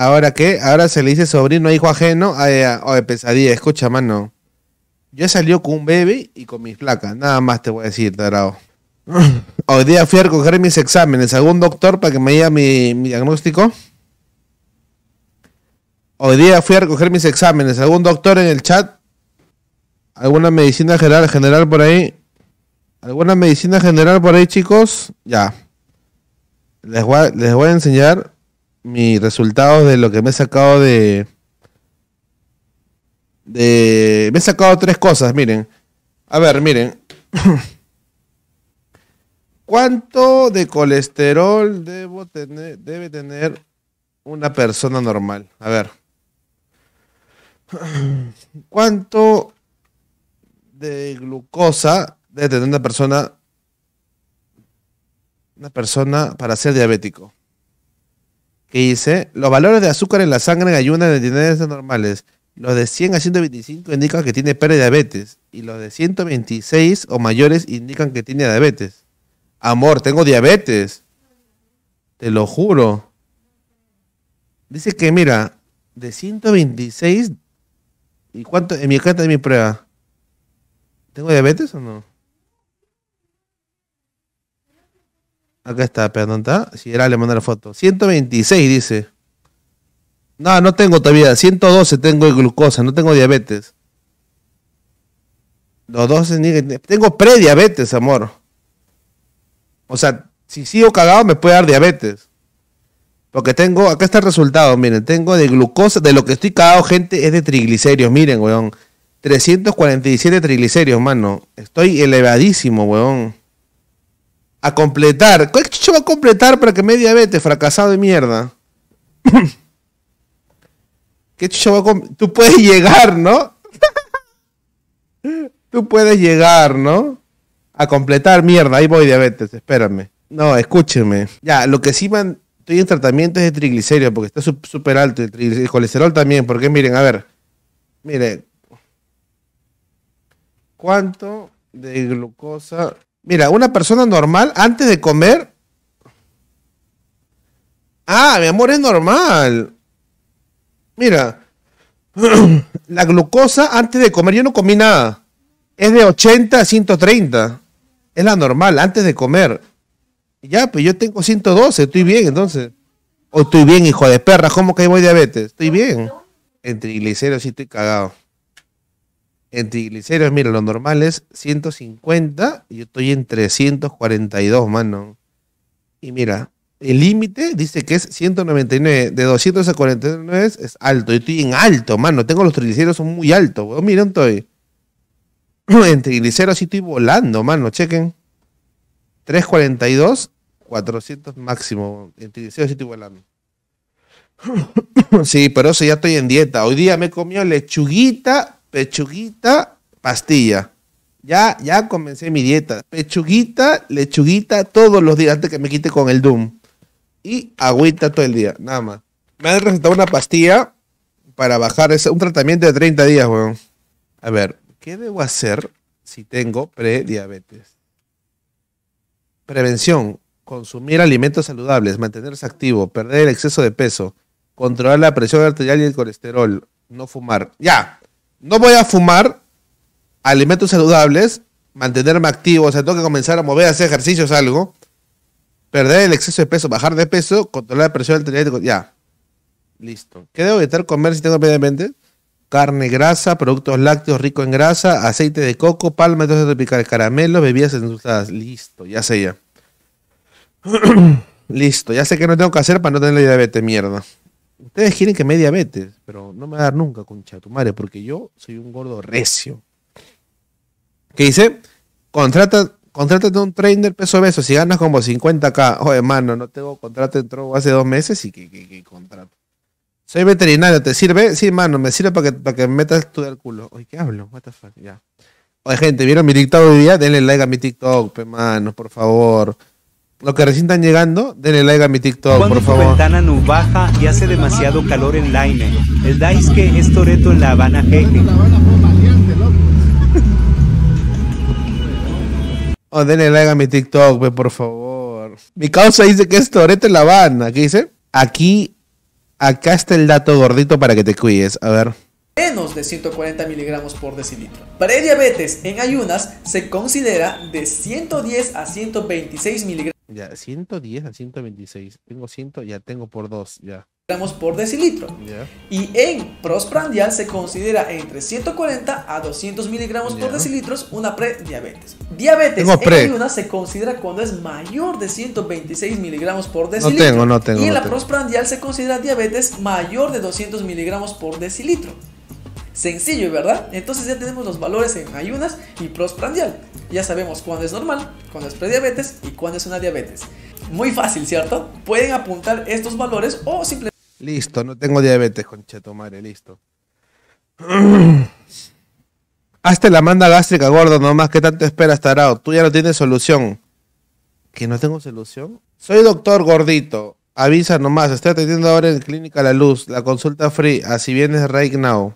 ¿Ahora qué? Ahora se le dice sobrino a hijo ajeno. Eh, o de pesadilla, escucha, mano. Yo salió con un bebé y con mis placas. Nada más te voy a decir, tarado. Hoy día fui a recoger mis exámenes. ¿Algún doctor para que me diga mi, diagnóstico? Hoy día fui a recoger mis exámenes. ¿Algún doctor en el chat? ¿Alguna medicina general, general por ahí? ¿Alguna medicina general por ahí, chicos? Ya. les voy a enseñar mi resultados de lo que me he sacado de... De... Me he sacado tres cosas, miren. A ver, miren. ¿Cuánto de colesterol debo tener, debe tener una persona normal? A ver. ¿Cuánto de glucosa debe tener una persona una persona para ser diabético? que dice, los valores de azúcar en la sangre en ayunas de normales. Los de 100 a 125 indican que tiene diabetes. y los de 126 o mayores indican que tiene diabetes. Amor, tengo diabetes. Te lo juro. Dice que mira, de 126 ¿y cuánto en mi carta de mi prueba? ¿Tengo diabetes o no? Acá está, perdón, está. Si era, le mandé la foto. 126 dice. No, no tengo todavía. 112 tengo de glucosa, no tengo diabetes. Los 12 Tengo prediabetes, amor. O sea, si sigo cagado me puede dar diabetes. Porque tengo, acá está el resultado, miren, tengo de glucosa, de lo que estoy cagado, gente, es de triglicéridos, miren, weón. 347 triglicéridos, mano. Estoy elevadísimo, weón a completar. ¿Cuál chicho va a completar para que me diabetes, fracasado de mierda? ¿Qué chicho va a Tú puedes llegar, ¿no? Tú puedes llegar, ¿no? A completar mierda. Ahí voy, diabetes, espérame. No, escúcheme. Ya, lo que sí van... estoy en tratamiento es de triglicéridos, porque está súper alto el, colesterol también, porque miren, a ver. mire ¿Cuánto de glucosa Mira, una persona normal antes de comer. Ah, mi amor, es normal. Mira, la glucosa antes de comer, yo no comí nada. Es de 80 a 130. Es la normal, antes de comer. Ya, pues yo tengo 112, estoy bien entonces. O estoy bien, hijo de perra, ¿cómo que voy diabetes? Estoy bien. Entre triglicéridos sí estoy cagado en triglicéridos, mira, lo normal es 150, yo estoy en 342, mano. Y mira, el límite dice que es 199, de 249 es alto, yo estoy en alto, mano, tengo los triglicéridos son muy altos, weón, miren, estoy. en triglicéridos sí estoy volando, mano, chequen. 342, 400 máximo, en triglicéridos sí estoy volando. sí, pero eso ya estoy en dieta. Hoy día me he comido lechuguita pechuguita, pastilla. Ya, ya comencé mi dieta. Pechuguita, lechuguita todos los días antes que me quite con el Doom. Y agüita todo el día, nada más. Me han recetado una pastilla para bajar ese, un tratamiento de 30 días, weón. A ver, ¿qué debo hacer si tengo prediabetes? Prevención, consumir alimentos saludables, mantenerse activo, perder el exceso de peso, controlar la presión arterial y el colesterol, no fumar. Ya, no voy a fumar alimentos saludables, mantenerme activo, o sea, tengo que comenzar a mover, hacer ejercicios, algo, perder el exceso de peso, bajar de peso, controlar la presión arterial, ya. Listo. ¿Qué debo evitar comer si tengo diabetes? Carne, grasa, productos lácteos ricos en grasa, aceite de coco, palmas, de de Caramelo, bebidas endulzadas. Listo, ya sé ya. Listo, ya sé qué no tengo que hacer para no tener la diabetes, mierda. Ustedes quieren que me diabetes, pero no me va a dar nunca, con tu porque yo soy un gordo recio. ¿Qué dice? Contrata, de un trainer peso beso si ganas como 50k. Oye, mano, no tengo contrato, entró hace dos meses y que, que, contrato. Soy veterinario, ¿te sirve? Sí, hermano, me sirve para que, para que metas tú del culo. Oye, ¿qué hablo? What the fuck, ya. Oye, gente, ¿vieron mi TikTok hoy día? Denle like a mi TikTok, hermano, por favor. Lo que recién están llegando, denle like a mi TikTok, por favor. Cuando ventana no baja y hace demasiado calor en El que es Toreto en La Habana, Oh, denle like a mi TikTok, por favor. Mi causa dice que es Toreto en La Habana. ¿Qué dice? Aquí, acá está el dato gordito para que te cuides. A ver menos de 140 miligramos por decilitro. Para diabetes en ayunas se considera de 110 a 126 miligramos. Ya, 110 a 126. Tengo 100, ya tengo por 2, ya. Gramos por decilitro. Y en Prosprandial se considera entre 140 a 200 miligramos por decilitros una prediabetes. Diabetes en ayunas se considera cuando es mayor de 126 miligramos por decilitro. No tengo, no tengo. Y en la Prosprandial se considera diabetes mayor de 200 miligramos por decilitro. Sencillo, ¿verdad? Entonces ya tenemos los valores en ayunas y Prosprandial ya sabemos cuándo es normal, cuándo es prediabetes y cuándo es una diabetes. Muy fácil, ¿cierto? Pueden apuntar estos valores o simplemente... Listo, no tengo diabetes, conchetomare, listo. Hazte la manda gástrica, gordo, nomás ¿qué tanto esperas, tarado. Tú ya no tienes solución. ¿Que no tengo solución? Soy doctor gordito. Avisa nomás, estoy atendiendo ahora en Clínica La Luz, la consulta free, así vienes right now.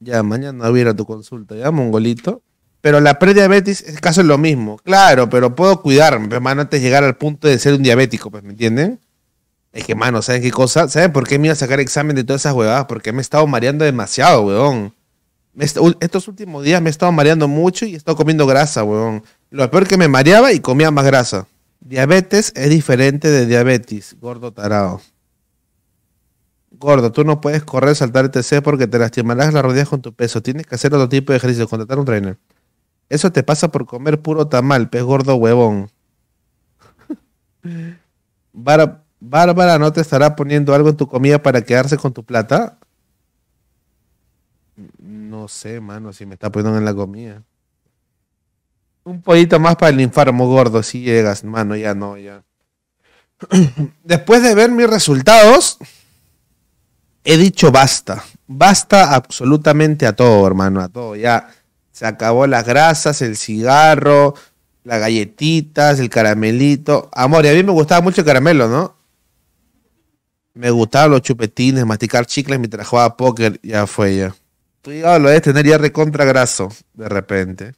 Ya, mañana hubiera tu consulta, ¿ya, mongolito? Pero la prediabetes, el este caso es lo mismo. Claro, pero puedo cuidarme, hermano, pues, antes de llegar al punto de ser un diabético, pues, ¿me entienden? Es que, mano, ¿saben qué cosa? ¿Saben por qué me iba a sacar examen de todas esas huevadas? Porque me he estado mareando demasiado, weón. Estos últimos días me he estado mareando mucho y he estado comiendo grasa, weón. Lo peor es que me mareaba y comía más grasa. Diabetes es diferente de diabetes, gordo tarado. Gordo, tú no puedes correr, saltar, el TC porque te lastimarás las rodillas con tu peso. Tienes que hacer otro tipo de ejercicio, contratar un trainer. Eso te pasa por comer puro tamal, pez gordo huevón. Bárbara no te estará poniendo algo en tu comida para quedarse con tu plata. No sé, mano, si me está poniendo en la comida. Un poquito más para el infarmo gordo, si llegas, mano, ya no, ya. Después de ver mis resultados, he dicho basta. Basta absolutamente a todo, hermano, a todo. Ya se acabó las grasas, el cigarro, las galletitas, el caramelito. Amor, y a mí me gustaba mucho el caramelo, ¿no? Me gustaban los chupetines, masticar chicles mientras jugaba póker. Ya fue ya. Tu hígado lo debes tener ya recontra graso, de repente.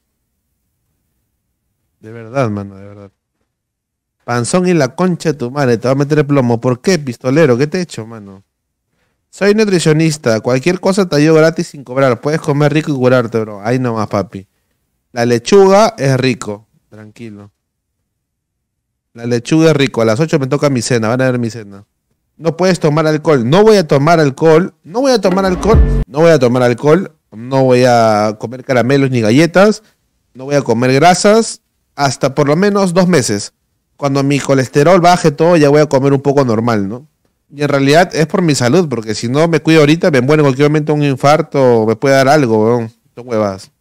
De verdad, mano, de verdad. Panzón y la concha de tu madre, te va a meter el plomo. ¿Por qué, pistolero? ¿Qué te he hecho, mano? Soy nutricionista. Cualquier cosa te ayudo gratis sin cobrar. Puedes comer rico y curarte, bro. Ahí nomás, papi. La lechuga es rico. Tranquilo. La lechuga es rico. A las 8 me toca mi cena. Van a ver mi cena. No puedes tomar alcohol. No voy a tomar alcohol. No voy a tomar alcohol. No voy a tomar alcohol. No voy a comer caramelos ni galletas. No voy a comer grasas. Hasta por lo menos dos meses. Cuando mi colesterol baje todo, ya voy a comer un poco normal, ¿no? Y en realidad es por mi salud, porque si no me cuido ahorita, me muero en cualquier momento un infarto, me puede dar algo, weón. Son huevas.